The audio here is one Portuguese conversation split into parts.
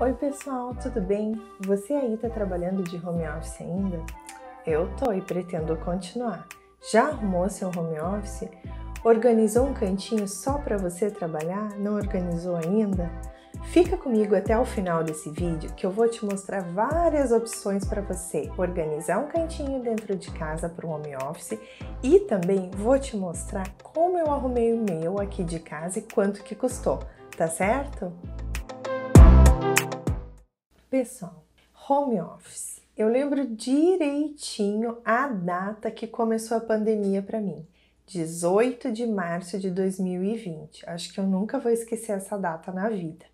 Oi, pessoal, tudo bem? Você aí está trabalhando de home office ainda? Eu tô e pretendo continuar. Já arrumou seu home office? Organizou um cantinho só para você trabalhar? Não organizou ainda? Fica comigo até o final desse vídeo que eu vou te mostrar várias opções para você organizar um cantinho dentro de casa para o home office e também vou te mostrar como eu arrumei o meu aqui de casa e quanto que custou, tá certo? Pessoal, home office. Eu lembro direitinho a data que começou a pandemia para mim. 18 de março de 2020. Acho que eu nunca vou esquecer essa data na vida.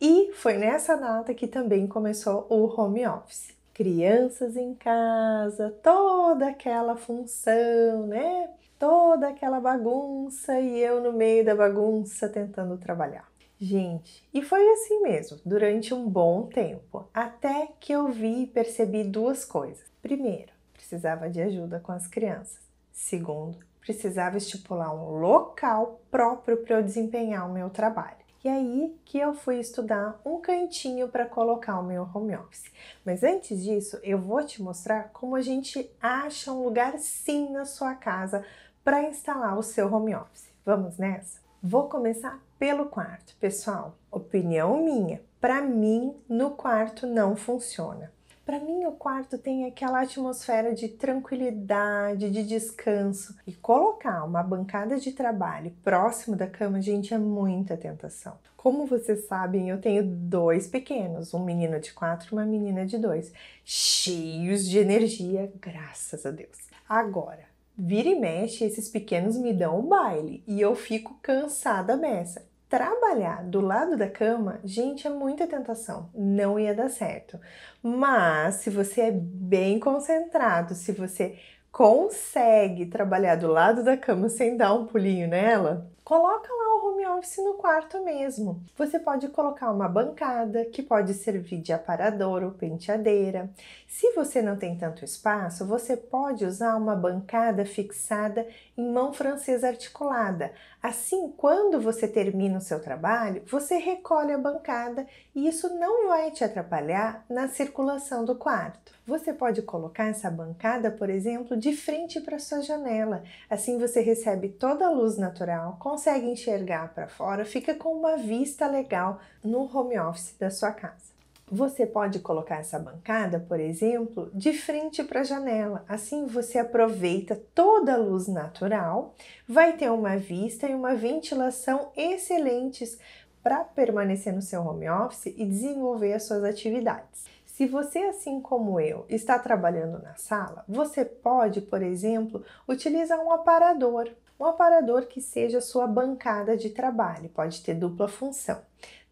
E foi nessa data que também começou o home office. Crianças em casa, toda aquela função, né? Toda aquela bagunça e eu no meio da bagunça tentando trabalhar. Gente, e foi assim mesmo, durante um bom tempo, até que eu vi e percebi duas coisas. Primeiro, precisava de ajuda com as crianças. Segundo, precisava estipular um local próprio para eu desempenhar o meu trabalho. E aí que eu fui estudar um cantinho para colocar o meu home office. Mas antes disso, eu vou te mostrar como a gente acha um lugar sim na sua casa para instalar o seu home office. Vamos nessa? Vou começar pelo quarto. Pessoal, opinião minha. Para mim, no quarto não funciona. Para mim, o quarto tem aquela atmosfera de tranquilidade, de descanso. E colocar uma bancada de trabalho próximo da cama, gente, é muita tentação. Como vocês sabem, eu tenho dois pequenos, um menino de quatro e uma menina de dois, cheios de energia, graças a Deus. Agora, Vira e mexe, esses pequenos me dão o baile e eu fico cansada dessa. Trabalhar do lado da cama, gente, é muita tentação, não ia dar certo. Mas se você é bem concentrado, se você consegue trabalhar do lado da cama sem dar um pulinho nela, coloca lá home office no quarto mesmo. Você pode colocar uma bancada que pode servir de aparador ou penteadeira. Se você não tem tanto espaço, você pode usar uma bancada fixada em mão francesa articulada. Assim, quando você termina o seu trabalho, você recolhe a bancada e isso não vai te atrapalhar na circulação do quarto. Você pode colocar essa bancada, por exemplo, de frente para sua janela. Assim você recebe toda a luz natural, consegue enxergar para fora, fica com uma vista legal no home office da sua casa. Você pode colocar essa bancada, por exemplo, de frente para a janela. Assim você aproveita toda a luz natural, vai ter uma vista e uma ventilação excelentes para permanecer no seu home office e desenvolver as suas atividades. Se você, assim como eu, está trabalhando na sala, você pode, por exemplo, utilizar um aparador, um aparador que seja sua bancada de trabalho, pode ter dupla função.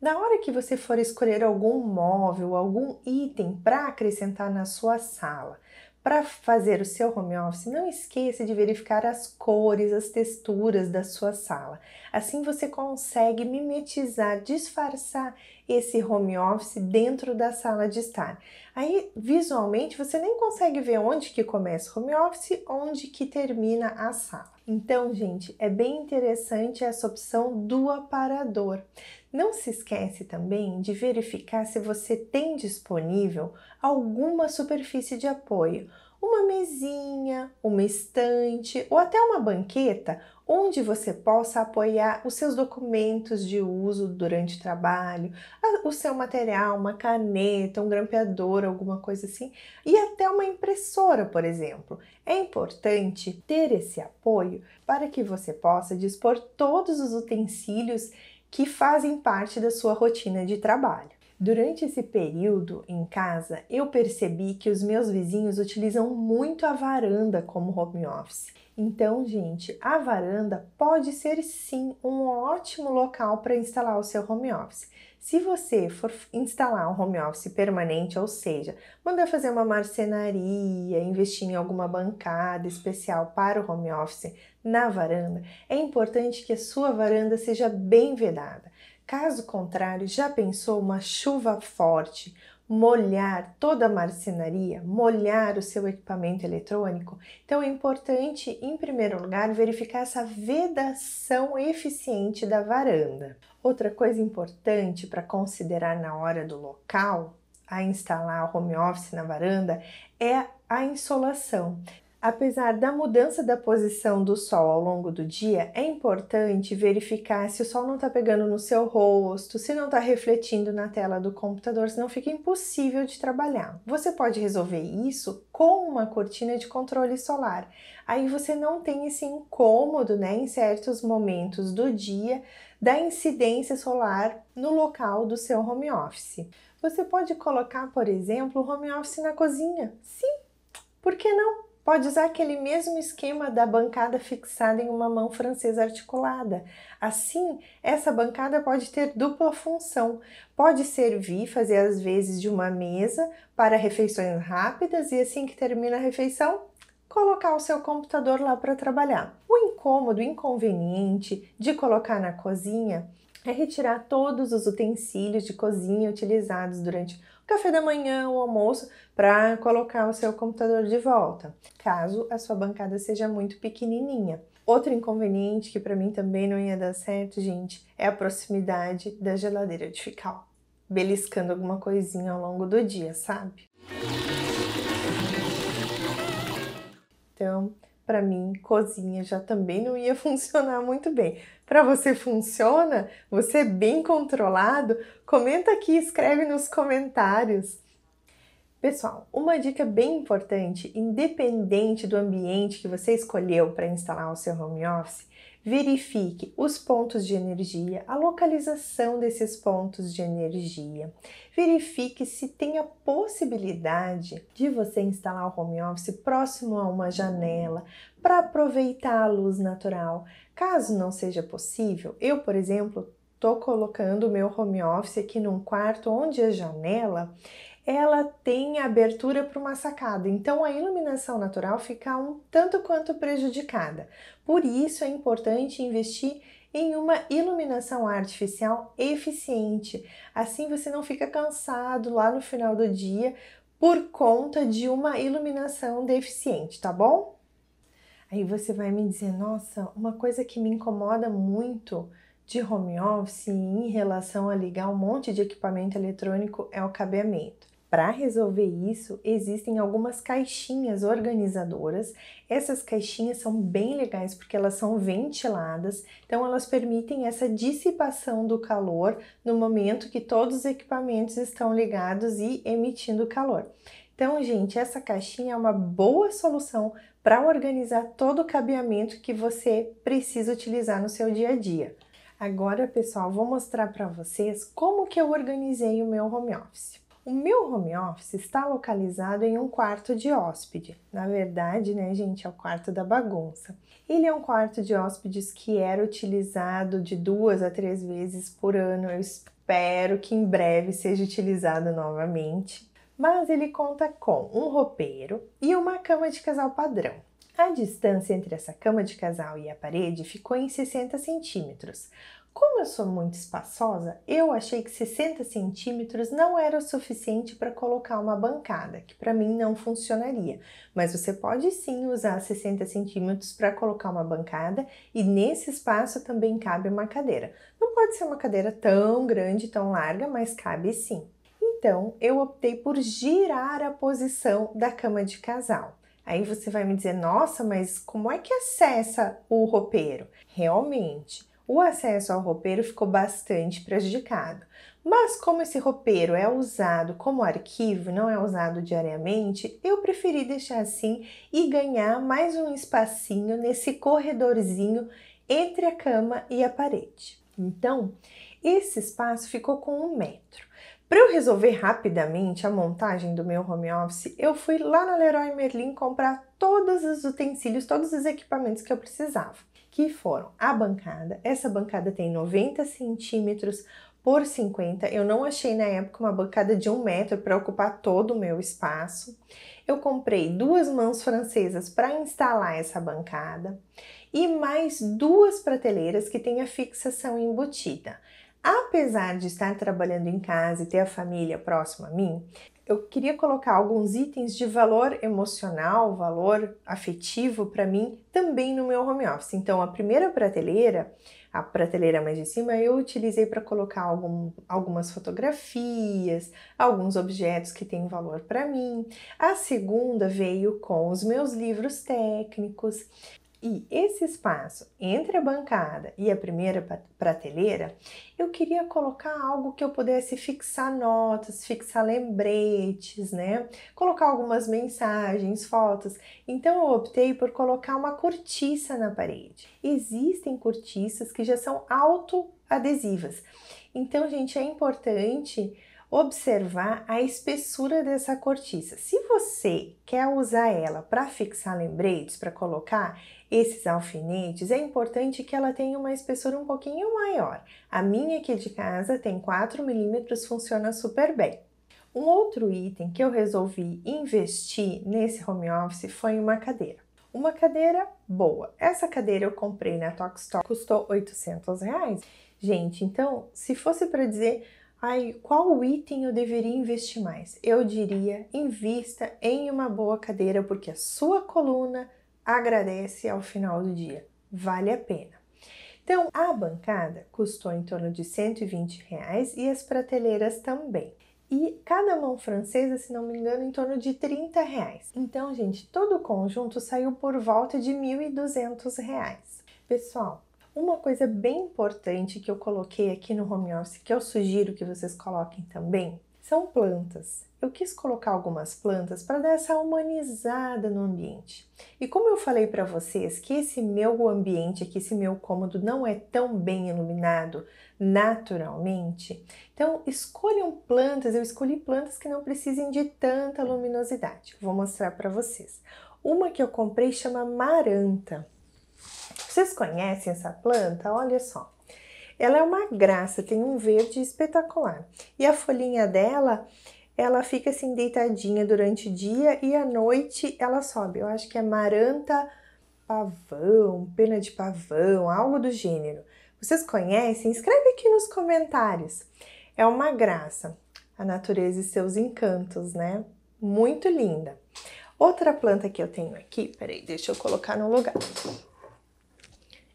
Na hora que você for escolher algum móvel, algum item para acrescentar na sua sala, para fazer o seu home office, não esqueça de verificar as cores, as texturas da sua sala. Assim você consegue mimetizar, disfarçar esse home office dentro da sala de estar. Aí, visualmente, você nem consegue ver onde que começa o home office, onde que termina a sala. Então, gente, é bem interessante essa opção do aparador. Não se esquece também de verificar se você tem disponível alguma superfície de apoio, uma mesinha, uma estante ou até uma banqueta onde você possa apoiar os seus documentos de uso durante o trabalho, o seu material, uma caneta, um grampeador, alguma coisa assim, e até uma impressora, por exemplo. É importante ter esse apoio para que você possa dispor todos os utensílios que fazem parte da sua rotina de trabalho. Durante esse período em casa, eu percebi que os meus vizinhos utilizam muito a varanda como home office. Então, gente, a varanda pode ser sim um ótimo local para instalar o seu home office. Se você for instalar um home office permanente, ou seja, mandar fazer uma marcenaria, investir em alguma bancada especial para o home office, na varanda, é importante que a sua varanda seja bem vedada. Caso contrário, já pensou uma chuva forte molhar toda a marcenaria, molhar o seu equipamento eletrônico? Então é importante, em primeiro lugar, verificar essa vedação eficiente da varanda. Outra coisa importante para considerar na hora do local a instalar o home office na varanda é a insolação. Apesar da mudança da posição do sol ao longo do dia, é importante verificar se o sol não está pegando no seu rosto, se não está refletindo na tela do computador, senão fica impossível de trabalhar. Você pode resolver isso com uma cortina de controle solar. Aí você não tem esse incômodo, né, em certos momentos do dia, da incidência solar no local do seu home office. Você pode colocar, por exemplo, o home office na cozinha. Sim, por que não? Pode usar aquele mesmo esquema da bancada fixada em uma mão francesa articulada. Assim, essa bancada pode ter dupla função. Pode servir, fazer às vezes de uma mesa para refeições rápidas e assim que termina a refeição, colocar o seu computador lá para trabalhar. O incômodo, inconveniente de colocar na cozinha é retirar todos os utensílios de cozinha utilizados durante o café da manhã ou almoço para colocar o seu computador de volta, caso a sua bancada seja muito pequenininha. Outro inconveniente que para mim também não ia dar certo, gente, é a proximidade da geladeira de ficar beliscando alguma coisinha ao longo do dia, sabe? Então, para mim, cozinha já também não ia funcionar muito bem. Para você funciona? Você é bem controlado? Comenta aqui, escreve nos comentários. Pessoal, uma dica bem importante, independente do ambiente que você escolheu para instalar o seu home office, Verifique os pontos de energia, a localização desses pontos de energia. Verifique se tem a possibilidade de você instalar o home office próximo a uma janela para aproveitar a luz natural. Caso não seja possível, eu, por exemplo, estou colocando o meu home office aqui num quarto onde a janela ela tem abertura para uma sacada, então a iluminação natural fica um tanto quanto prejudicada. Por isso é importante investir em uma iluminação artificial eficiente. Assim você não fica cansado lá no final do dia por conta de uma iluminação deficiente, tá bom? Aí você vai me dizer: "Nossa, uma coisa que me incomoda muito de home office em relação a ligar um monte de equipamento eletrônico é o cabeamento. Para resolver isso, existem algumas caixinhas organizadoras. Essas caixinhas são bem legais porque elas são ventiladas, então elas permitem essa dissipação do calor no momento que todos os equipamentos estão ligados e emitindo calor. Então, gente, essa caixinha é uma boa solução para organizar todo o cabeamento que você precisa utilizar no seu dia a dia. Agora, pessoal, vou mostrar para vocês como que eu organizei o meu home office. O meu home office está localizado em um quarto de hóspede. Na verdade, né, gente, é o quarto da bagunça. Ele é um quarto de hóspedes que era utilizado de duas a três vezes por ano. Eu espero que em breve seja utilizado novamente. Mas ele conta com um roupeiro e uma cama de casal padrão. A distância entre essa cama de casal e a parede ficou em 60 centímetros, como eu sou muito espaçosa, eu achei que 60 centímetros não era o suficiente para colocar uma bancada, que para mim não funcionaria. Mas você pode sim usar 60 centímetros para colocar uma bancada e nesse espaço também cabe uma cadeira. Não pode ser uma cadeira tão grande, tão larga, mas cabe sim. Então eu optei por girar a posição da cama de casal. Aí você vai me dizer, nossa, mas como é que acessa o roupeiro? Realmente o acesso ao roupeiro ficou bastante prejudicado. Mas como esse roupeiro é usado como arquivo, não é usado diariamente, eu preferi deixar assim e ganhar mais um espacinho nesse corredorzinho entre a cama e a parede. Então, esse espaço ficou com um metro. Para eu resolver rapidamente a montagem do meu home office, eu fui lá na Leroy Merlin comprar todos os utensílios, todos os equipamentos que eu precisava que foram a bancada. Essa bancada tem 90 centímetros por 50. Eu não achei na época uma bancada de um metro para ocupar todo o meu espaço. Eu comprei duas mãos francesas para instalar essa bancada e mais duas prateleiras que tem a fixação embutida apesar de estar trabalhando em casa e ter a família próxima a mim, eu queria colocar alguns itens de valor emocional, valor afetivo para mim também no meu home office. Então, a primeira prateleira, a prateleira mais de cima, eu utilizei para colocar algum, algumas fotografias, alguns objetos que têm valor para mim. A segunda veio com os meus livros técnicos. E esse espaço entre a bancada e a primeira prateleira, eu queria colocar algo que eu pudesse fixar notas, fixar lembretes, né? Colocar algumas mensagens, fotos. Então eu optei por colocar uma cortiça na parede. Existem cortiças que já são autoadesivas. Então, gente, é importante observar a espessura dessa cortiça. Se você quer usar ela para fixar lembretes, para colocar esses alfinetes, é importante que ela tenha uma espessura um pouquinho maior. A minha aqui de casa tem 4 milímetros, funciona super bem. Um outro item que eu resolvi investir nesse home office foi uma cadeira. Uma cadeira boa. Essa cadeira eu comprei na Store, custou 800 reais. Gente, então, se fosse para dizer Ai, qual item eu deveria investir mais? Eu diria: invista em uma boa cadeira, porque a sua coluna agradece ao final do dia. Vale a pena. Então, a bancada custou em torno de 120 reais e as prateleiras também. E cada mão francesa, se não me engano, em torno de 30 reais. Então, gente, todo o conjunto saiu por volta de 1.200 reais. Pessoal, uma coisa bem importante que eu coloquei aqui no home office, que eu sugiro que vocês coloquem também, são plantas. Eu quis colocar algumas plantas para dar essa humanizada no ambiente. E como eu falei para vocês que esse meu ambiente aqui, esse meu cômodo não é tão bem iluminado naturalmente, então escolham plantas. Eu escolhi plantas que não precisem de tanta luminosidade. Vou mostrar para vocês. Uma que eu comprei chama Maranta. Vocês conhecem essa planta? Olha só. Ela é uma graça, tem um verde espetacular. E a folhinha dela, ela fica assim deitadinha durante o dia e à noite ela sobe. Eu acho que é maranta pavão, pena de pavão, algo do gênero. Vocês conhecem? Escreve aqui nos comentários. É uma graça. A natureza e seus encantos, né? Muito linda. Outra planta que eu tenho aqui, peraí, deixa eu colocar no lugar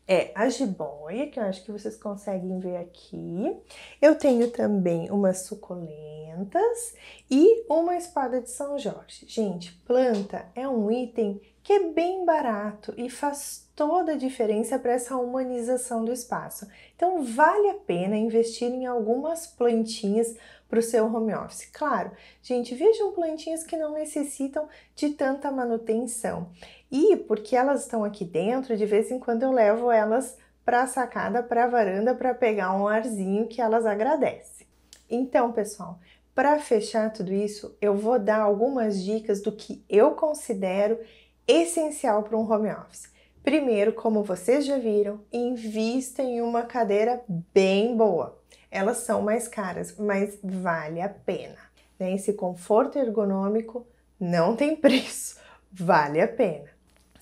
é a jiboia, que eu acho que vocês conseguem ver aqui. Eu tenho também umas suculentas e uma espada de São Jorge. Gente, planta é um item que é bem barato e faz toda a diferença para essa humanização do espaço. Então vale a pena investir em algumas plantinhas para o seu home office. Claro, gente, vejam plantinhas que não necessitam de tanta manutenção. E porque elas estão aqui dentro, de vez em quando eu levo elas para a sacada, para a varanda, para pegar um arzinho que elas agradecem. Então, pessoal, para fechar tudo isso, eu vou dar algumas dicas do que eu considero essencial para um home office. Primeiro, como vocês já viram, invista em uma cadeira bem boa elas são mais caras, mas vale a pena. Né? Esse conforto ergonômico não tem preço, vale a pena.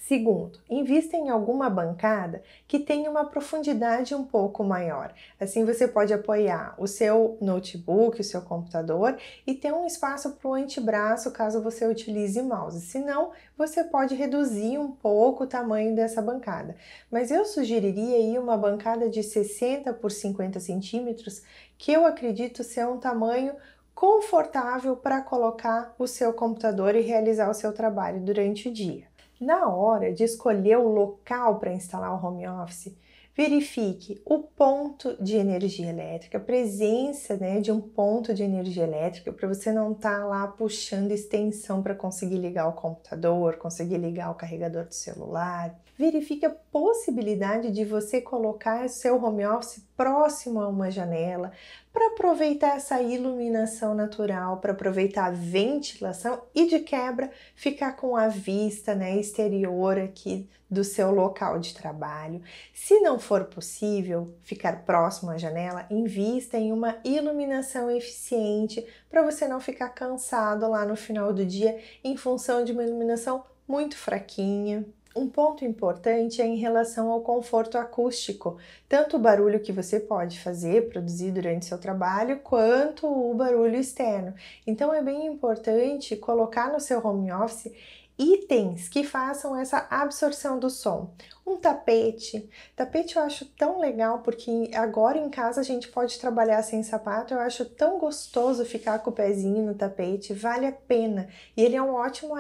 Segundo, invista em alguma bancada que tenha uma profundidade um pouco maior. Assim você pode apoiar o seu notebook, o seu computador e ter um espaço para o antebraço caso você utilize mouse. Se não, você pode reduzir um pouco o tamanho dessa bancada. Mas eu sugeriria aí uma bancada de 60 por 50 centímetros, que eu acredito ser um tamanho confortável para colocar o seu computador e realizar o seu trabalho durante o dia na hora de escolher o local para instalar o home office, verifique o ponto de energia elétrica, a presença né, de um ponto de energia elétrica, para você não estar tá lá puxando extensão para conseguir ligar o computador, conseguir ligar o carregador do celular. Verifique a possibilidade de você colocar o seu home office próximo a uma janela, para aproveitar essa iluminação natural, para aproveitar a ventilação e de quebra ficar com a vista né, exterior aqui do seu local de trabalho. Se não for possível ficar próximo à janela, invista em uma iluminação eficiente para você não ficar cansado lá no final do dia em função de uma iluminação muito fraquinha. Um ponto importante é em relação ao conforto acústico, tanto o barulho que você pode fazer, produzir durante seu trabalho, quanto o barulho externo. Então é bem importante colocar no seu home office itens que façam essa absorção do som. Um tapete. Tapete eu acho tão legal porque agora em casa a gente pode trabalhar sem sapato. Eu acho tão gostoso ficar com o pezinho no tapete, vale a pena. E ele é um ótimo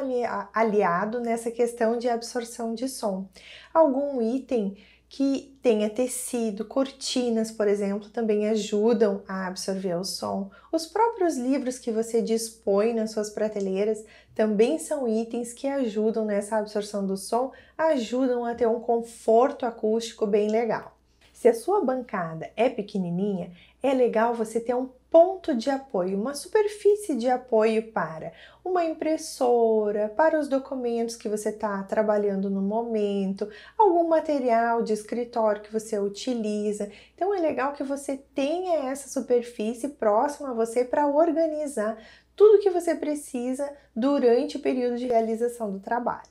aliado nessa questão de absorção de som. Algum item que tenha tecido, cortinas, por exemplo, também ajudam a absorver o som. Os próprios livros que você dispõe nas suas prateleiras também são itens que ajudam nessa absorção do som, ajudam a ter um conforto acústico bem legal. Se a sua bancada é pequenininha, é legal você ter um ponto de apoio, uma superfície de apoio para uma impressora, para os documentos que você está trabalhando no momento, algum material de escritório que você utiliza. Então é legal que você tenha essa superfície próxima a você para organizar tudo que você precisa durante o período de realização do trabalho.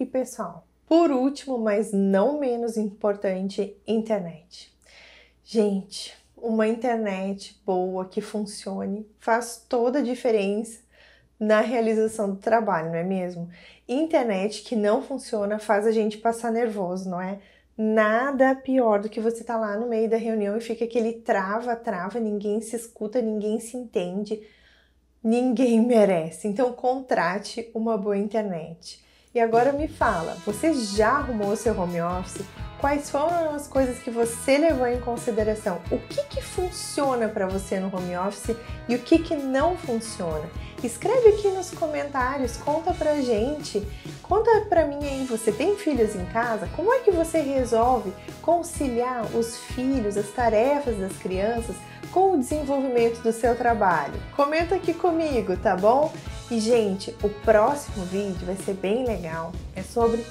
E pessoal, por último, mas não menos importante, internet. Gente, uma internet boa que funcione faz toda a diferença na realização do trabalho, não é mesmo? Internet que não funciona faz a gente passar nervoso, não é? Nada pior do que você tá lá no meio da reunião e fica aquele trava, trava, ninguém se escuta, ninguém se entende, ninguém merece. Então contrate uma boa internet. E agora me fala, você já arrumou seu home office? Quais foram as coisas que você levou em consideração? O que, que funciona para você no home office e o que, que não funciona? Escreve aqui nos comentários, conta pra gente. Conta pra mim aí, você tem filhos em casa? Como é que você resolve conciliar os filhos, as tarefas das crianças com o desenvolvimento do seu trabalho? Comenta aqui comigo, tá bom? E, gente, o próximo vídeo vai ser bem legal. É sobre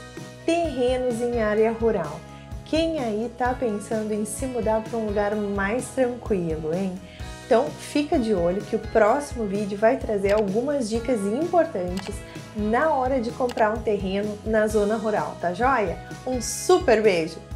terrenos em área rural. Quem aí tá pensando em se mudar para um lugar mais tranquilo, hein? Então fica de olho que o próximo vídeo vai trazer algumas dicas importantes na hora de comprar um terreno na zona rural, tá joia? Um super beijo!